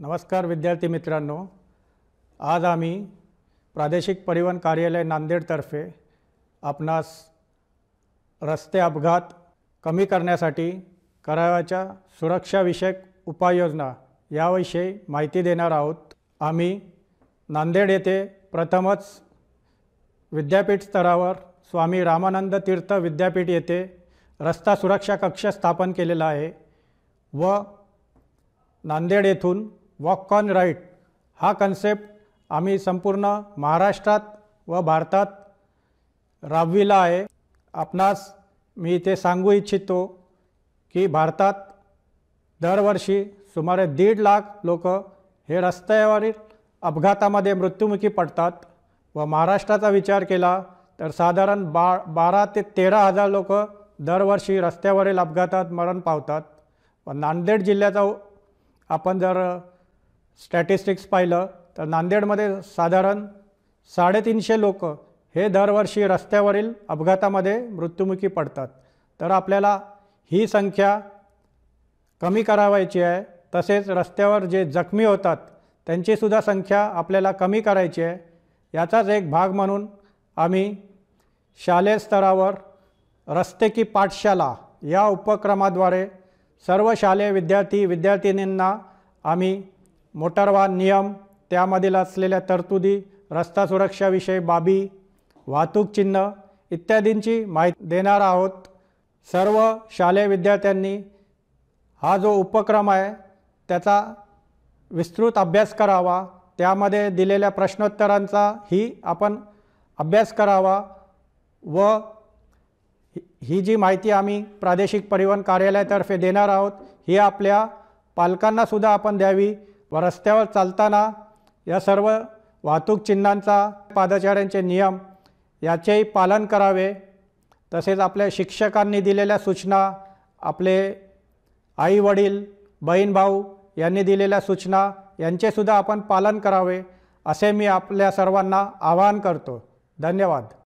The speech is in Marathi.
नमस्कार विद्यार्थी मित्रांनो आज आम्ही प्रादेशिक परिवहन कार्यालय नांदेडतर्फे आपणास रस्ते अपघात कमी करण्यासाठी करावयाच्या सुरक्षाविषयक उपाययोजना याविषयी माहिती देणार आहोत आम्ही नांदेड येथे प्रथमच विद्यापीठ स्तरावर स्वामी रामानंद तीर्थ विद्यापीठ येथे रस्ता सुरक्षा कक्ष स्थापन केलेला आहे व नांदेड येथून वॉक ऑन राईट हा कन्सेप्ट आम्ही संपूर्ण महाराष्ट्रात व भारतात राबविला आहे आपणास मी इथे सांगू इच्छितो की भारतात दरवर्षी सुमारे दीड लाख लोक हे रस्त्यावरील अपघातामध्ये मृत्युमुखी पडतात व महाराष्ट्राचा विचार केला तर साधारण बा बारा ते तेरा हजार लोक दरवर्षी रस्त्यावरील अपघातात मरण पावतात व नांदेड जिल्ह्याचा आपण जर स्टॅटिस्टिक्स पाहिलं तर नांदेडमध्ये साधारण साडेतीनशे लोक हे दरवर्षी रस्त्यावरील अपघातामध्ये मृत्युमुखी पडतात तर आपल्याला ही संख्या कमी करावायची आहे तसेच रस्त्यावर जे जखमी होतात त्यांचीसुद्धा संख्या आपल्याला कमी करायची आहे याचाच एक भाग म्हणून आम्ही शालेय स्तरावर रस्ते की पाठशाला या उपक्रमाद्वारे सर्व शालेय विद्यार्थी विद्यार्थिनींना आम्ही वाहन नियम त्यामधील असलेल्या तरतुदी रस्ता सुरक्षाविषयी बाबी वाहतूक चिन्ह इत्यादींची माहिती देणार आहोत सर्व शालेय विद्यार्थ्यांनी हा जो उपक्रम आहे त्याचा विस्तृत अभ्यास करावा त्यामध्ये दिलेल्या प्रश्नोत्तरांचा ही आपण अभ्यास करावा व ही जी माहिती आम्ही प्रादेशिक परिवहन कार्यालयातर्फे देणार आहोत ही आपल्या पालकांनासुद्धा आपण द्यावी व रस्त्यावर चालताना या सर्व वाहतूक चिन्हांचा पादचाऱ्यांचे नियम याचेही पालन करावे तसेच आपल्या शिक्षकांनी दिलेल्या सूचना आपले आईवडील बहीण भाऊ यांनी दिलेल्या सूचना यांचेसुद्धा आपण पालन करावे असे मी आपल्या सर्वांना आवाहन करतो धन्यवाद